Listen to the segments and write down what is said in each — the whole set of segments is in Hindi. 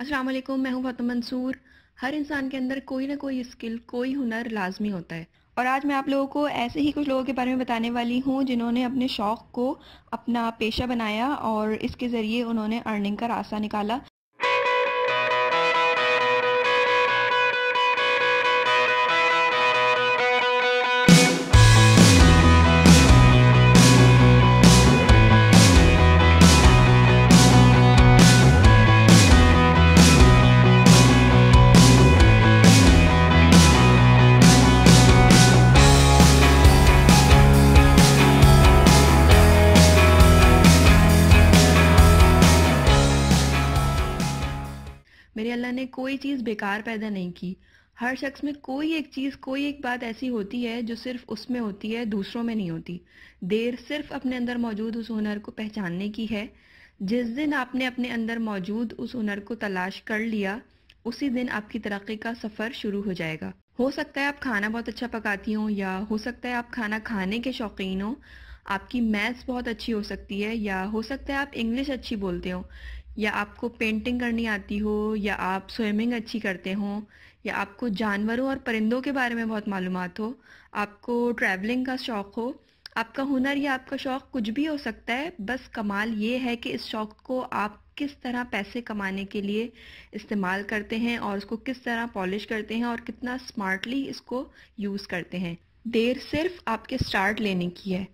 वालेकुम मैं हूं फतम मंसूर हर इंसान के अंदर कोई ना कोई स्किल कोई हुनर लाजमी होता है और आज मैं आप लोगों को ऐसे ही कुछ लोगों के बारे में बताने वाली हूं जिन्होंने अपने शौक़ को अपना पेशा बनाया और इसके ज़रिए उन्होंने अर्निंग का रास्ता निकाला मेरे अल्लाह ने कोई चीज़ बेकार पैदा नहीं की हर शख्स में कोई एक चीज़ कोई एक बात ऐसी होती है जो सिर्फ उसमें होती है दूसरों में नहीं होती देर सिर्फ अपने अंदर मौजूद उस हुनर को पहचानने की है जिस दिन आपने अपने अंदर मौजूद उस हुनर को तलाश कर लिया उसी दिन आपकी तरक्की का सफ़र शुरू हो जाएगा हो सकता है आप खाना बहुत अच्छा पकाती हो या हो सकता है आप खाना खाने के शौकीन हो आपकी मैथ्स बहुत अच्छी हो सकती है या हो सकता है आप इंग्लिश अच्छी बोलते हो या आपको पेंटिंग करनी आती हो या आप स्विमिंग अच्छी करते हो या आपको जानवरों और परिंदों के बारे में बहुत मालूम हो आपको ट्रैवलिंग का शौक़ हो आपका हुनर या आपका शौक़ कुछ भी हो सकता है बस कमाल ये है कि इस शौक़ को आप किस तरह पैसे कमाने के लिए इस्तेमाल करते हैं और उसको किस तरह पॉलिश करते हैं और कितना स्मार्टली इसको यूज़ करते हैं देर सिर्फ आपके स्टार्ट लेने की है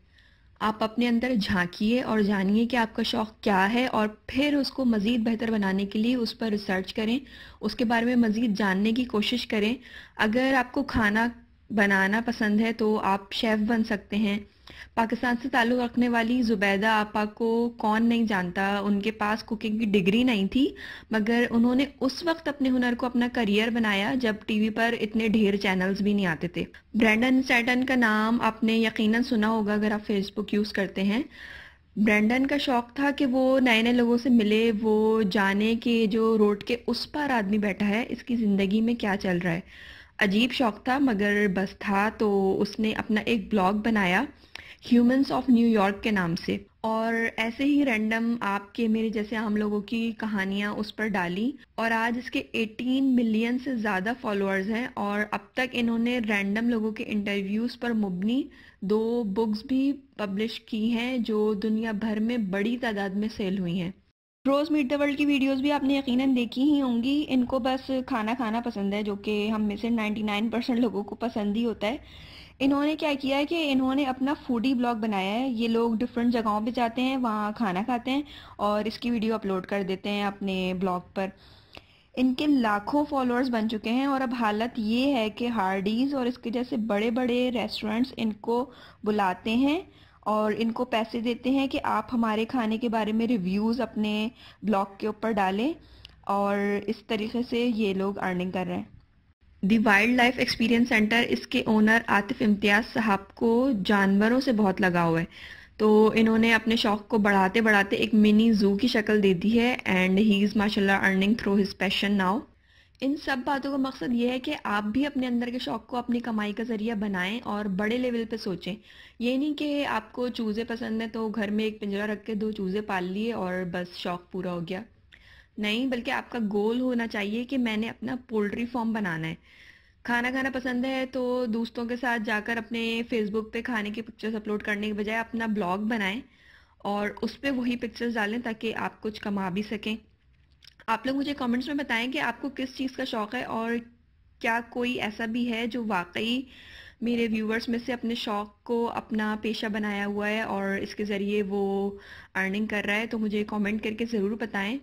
आप अपने अंदर झांकिए और जानिए कि आपका शौक़ क्या है और फिर उसको मज़ीद बेहतर बनाने के लिए उस पर रिसर्च करें उसके बारे में मज़ीद जानने की कोशिश करें अगर आपको खाना बनाना पसंद है तो आप शेफ़ बन सकते हैं पाकिस्तान से ताल्लुक़ रखने वाली ज़ुबैदा आपा को कौन नहीं जानता उनके पास कुकिंग की डिग्री नहीं थी मगर उन्होंने उस वक्त अपने हुनर को अपना करियर बनाया जब टीवी पर इतने ढेर चैनल्स भी नहीं आते थे ब्रैंडन सैटन का नाम आपने यकीनन सुना होगा अगर आप फेसबुक यूज़ करते हैं ब्रैंडन का शौक था कि वो नए नए लोगों से मिले वो जाने के जो रोड के उस पार आदमी बैठा है इसकी ज़िंदगी में क्या चल रहा है अजीब शौक था मगर बस था तो उसने अपना एक ब्लॉग बनाया ह्यूमंस ऑफ न्यूयॉर्क के नाम से और ऐसे ही रैंडम आपके मेरे जैसे आम लोगों की कहानियाँ उस पर डाली और आज इसके 18 मिलियन से ज़्यादा फॉलोअर्स हैं और अब तक इन्होंने रैंडम लोगों के इंटरव्यूज़ पर मुबनी दो बुक्स भी पब्लिश की हैं जो दुनिया भर में बड़ी तादाद में सेल हुई हैं रोज़ मीट द वर्ल्ड की वीडियोस भी आपने यकीनन देखी ही होंगी इनको बस खाना खाना पसंद है जो कि हम में से 99 परसेंट लोगों को पसंद ही होता है इन्होंने क्या किया है कि इन्होंने अपना फूडी ब्लॉग बनाया है ये लोग डिफरेंट जगहों पे जाते हैं वहाँ खाना खाते हैं और इसकी वीडियो अपलोड कर देते हैं अपने ब्लॉग पर इनके लाखों फॉलोअर्स बन चुके हैं और अब हालत ये है कि हार्डीज़ और इसके जैसे बड़े बड़े रेस्टोरेंट्स इनको बुलाते हैं और इनको पैसे देते हैं कि आप हमारे खाने के बारे में रिव्यूज़ अपने ब्लॉग के ऊपर डालें और इस तरीके से ये लोग अर्निंग कर रहे हैं the wild life experience centre इसके ओनर आतिफ इम्तियाज़ साहब को जानवरों से बहुत लगाव है तो इन्होंने अपने शौक़ को बढ़ाते बढ़ाते एक मिनी ज़ू की शक्ल दे दी है एंड ही इज़ माशाल्लाह earning through his passion now इन सब बातों का मकसद ये है कि आप भी अपने अंदर के शौक़ को अपनी कमाई का ज़रिया बनाएं और बड़े लेवल पे सोचें ये नहीं कि आपको चूज़े पसंद है तो घर में एक पिंजरा रख के दो चूज़े पाल लिए और बस शौक़ पूरा हो गया नहीं बल्कि आपका गोल होना चाहिए कि मैंने अपना पोल्ट्री फॉर्म बनाना है खाना खाना पसंद है तो दोस्तों के साथ जाकर अपने फेसबुक पे खाने की पिक्चर्स अपलोड करने के बजाय अपना ब्लॉग बनाएं और उस पर वही पिक्चर्स डालें ताकि आप कुछ कमा भी सकें आप लोग मुझे कमेंट्स में बताएं कि आपको किस चीज़ का शौक़ है और क्या कोई ऐसा भी है जो वाकई मेरे व्यूवर्स में से अपने शौक़ को अपना पेशा बनाया हुआ है और इसके ज़रिए वो अर्निंग कर रहा है तो मुझे कमेंट करके ज़रूर बताएं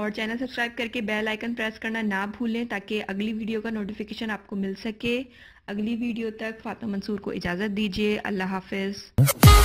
और चैनल सब्सक्राइब करके बेल आइकन प्रेस करना ना भूलें ताकि अगली वीडियो का नोटिफिकेशन आपको मिल सके अगली वीडियो तक फातमा मंसूर को इजाज़त दीजिए अल्लाह हाफिज़